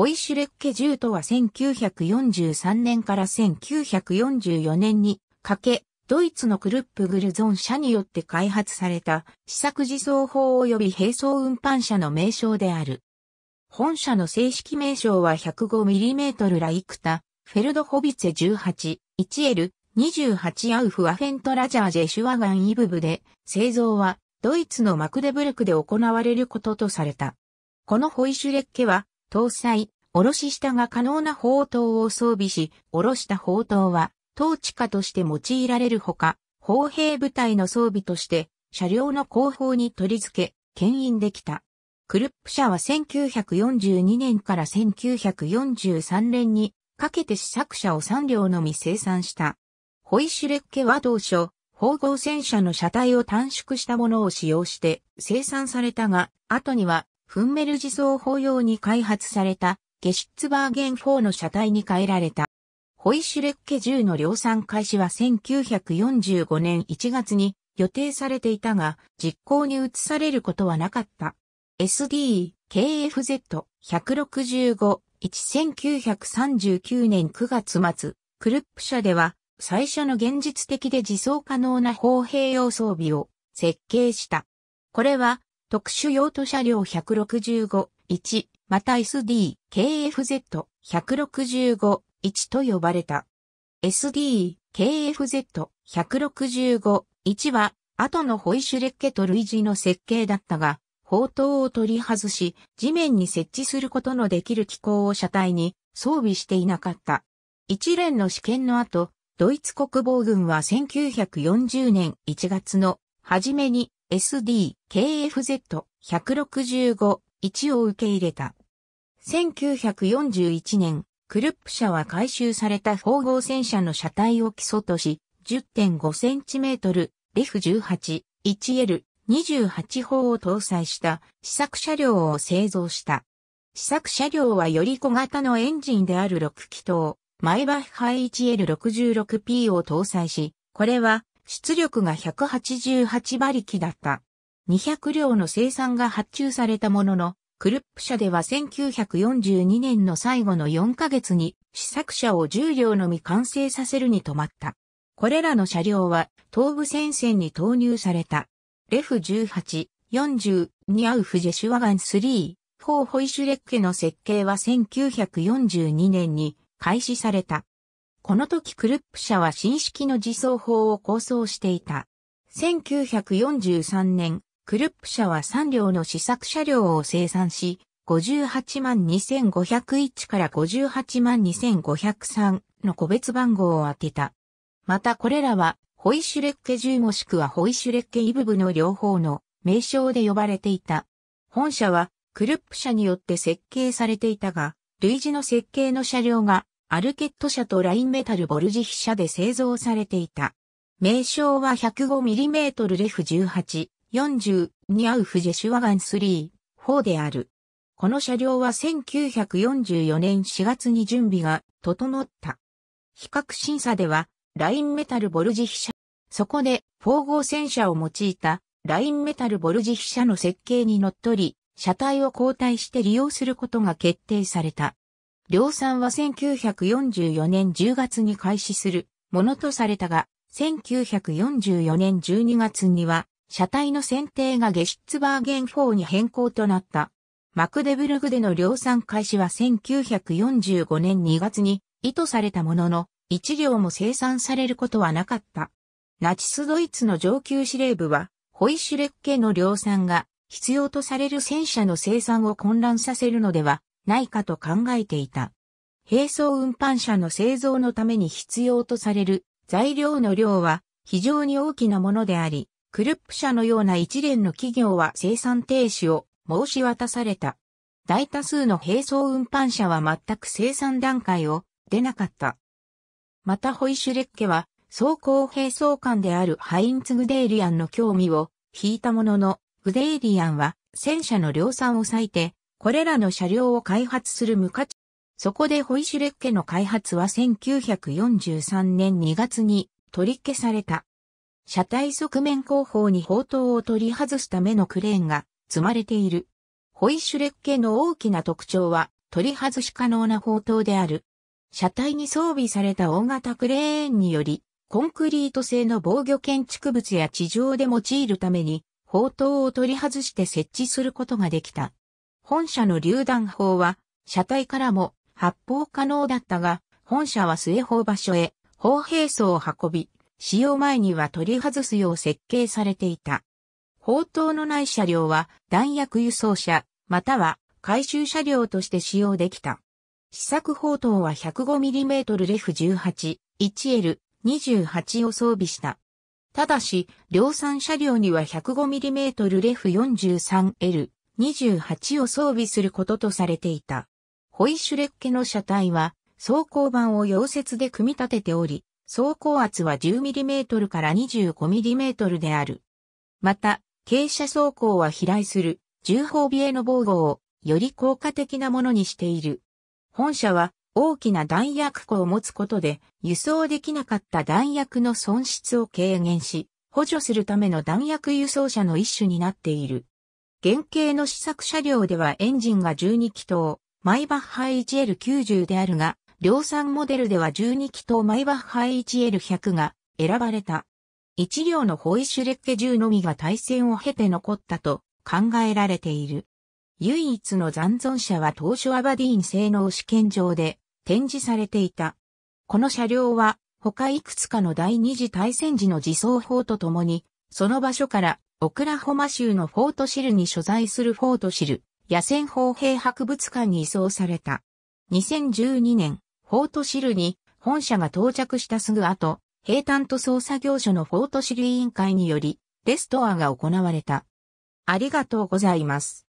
ホイシュレッケ銃とは1943年から1944年にかけ、ドイツのクルップグルゾン社によって開発された、試作自走砲及び並走運搬車の名称である。本社の正式名称は 105mm ライクタ、フェルドホビツェ18、1L、28アウフアフェントラジャージェシュワガンイブブで、製造はドイツのマクデブルクで行われることとされた。このホイシュレッケは、搭載、おろし下が可能な砲塔を装備し、おろした砲塔は、統治下として用いられるほか、砲兵部隊の装備として、車両の後方に取り付け、牽引できた。クルップ社は1942年から1943年にかけて試作車を3両のみ生産した。ホイシュレッケは当初、砲合戦車の車体を短縮したものを使用して生産されたが、後にはフンメル自走砲用に開発されたゲシッツバーゲン4の車体に変えられた。ホイシュレッケ10の量産開始は1945年1月に予定されていたが、実行に移されることはなかった。SD、KFZ、165、1939年9月末、クルップ社では、最初の現実的で自走可能な砲兵用装備を設計した。これは特殊用途車両165、1、また SD、KFZ、165、1と呼ばれた。SD、KFZ、165、1は、後のホイシュレッケと類似の設計だったが、砲塔を取り外し、地面に設置することのできる機構を車体に装備していなかった。一連の試験の後、ドイツ国防軍は1940年1月の初めに SD-KFZ165-1 を受け入れた。1941年、クルップ社は回収された縫合戦車の車体を基礎とし、10.5センチメートル、レフ18、1L、28砲を搭載した試作車両を製造した。試作車両はより小型のエンジンである6気筒、マイバッハ 1L66P を搭載し、これは出力が188馬力だった。200両の生産が発注されたものの、クルップ社では1942年の最後の4ヶ月に試作車を10両のみ完成させるに止まった。これらの車両は東部戦線に投入された。レフ18、40に合うフジェシュワガン3、フォーホイシュレッケの設計は1942年に開始された。この時クルップ社は新式の自走砲を構想していた。1943年、クルップ社は3両の試作車両を生産し、58万2501から58万2503の個別番号を当てた。またこれらは、ホイシュレッケ10もしくはホイシュレッケイブブの両方の名称で呼ばれていた。本社は、クルップ社によって設計されていたが、類似の設計の車両がアルケット車とラインメタルボルジヒ車で製造されていた。名称は 105mm レフ18、40に合うフジェシュワガン3、4である。この車両は1944年4月に準備が整った。比較審査では、ラインメタルボルジヒ車。そこで、4号戦車を用いた、ラインメタルボルジヒ車の設計にのっとり、車体を交代して利用することが決定された。量産は1944年10月に開始するものとされたが、1944年12月には、車体の選定がゲシッツバーゲン4に変更となった。マクデブルグでの量産開始は1945年2月に意図されたものの、一両も生産されることはなかった。ナチスドイツの上級司令部は、ホイシュレッケの量産が必要とされる戦車の生産を混乱させるのではないかと考えていた。並走運搬車の製造のために必要とされる材料の量は非常に大きなものであり、クルップ社のような一連の企業は生産停止を申し渡された。大多数の並走運搬車は全く生産段階を出なかった。またホイシュレッケは、走行並走官であるハインツ・グデーリアンの興味を引いたものの、グデーリアンは戦車の量産を割いてこれらの車両を開発する無価値。そこでホイシュレッケの開発は1943年2月に取り消された。車体側面後方に砲塔を取り外すためのクレーンが積まれている。ホイシュレッケの大きな特徴は取り外し可能な砲塔である。車体に装備された大型クレーンにより、コンクリート製の防御建築物や地上で用いるために、砲塔を取り外して設置することができた。本社の榴弾砲は、車体からも発砲可能だったが、本社は末砲場所へ、砲兵装を運び、使用前には取り外すよう設計されていた。砲塔のない車両は弾薬輸送車、または回収車両として使用できた。試作砲塔は 105mm レフ 18-1L28 を装備した。ただし、量産車両には 105mm レフ 43L 28を装備することとされていた。ホイシュレッケの車体は、装甲板を溶接で組み立てており、走行圧は 10mm から 25mm である。また、傾斜走行は飛来する重砲尾への防護をより効果的なものにしている。本社は大きな弾薬庫を持つことで輸送できなかった弾薬の損失を軽減し、補助するための弾薬輸送車の一種になっている。原型の試作車両ではエンジンが12気筒、マイバッハ HL90 であるが、量産モデルでは12気筒マイバッハ HL100 が選ばれた。一両のホイシュレッケ10のみが対戦を経て残ったと考えられている。唯一の残存車は当初アバディーン性能試験場で展示されていた。この車両は他いくつかの第二次対戦時の自走砲とともにその場所から、オクラホマ州のフォートシルに所在するフォートシル、野戦砲兵博物館に移送された。2012年、フォートシルに本社が到着したすぐ後、兵担塗装作業所のフォートシル委員会により、レストアが行われた。ありがとうございます。